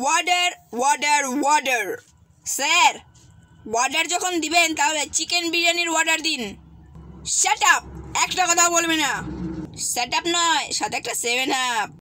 order order order sir order যখন দিবেন তাহলে চিকেন বিরিয়ানির অর্ডার দিন শ্যাট আপ একটা কথাও বলবে না শ্যাট আপ নয় সাথে একটা সেভেন আপ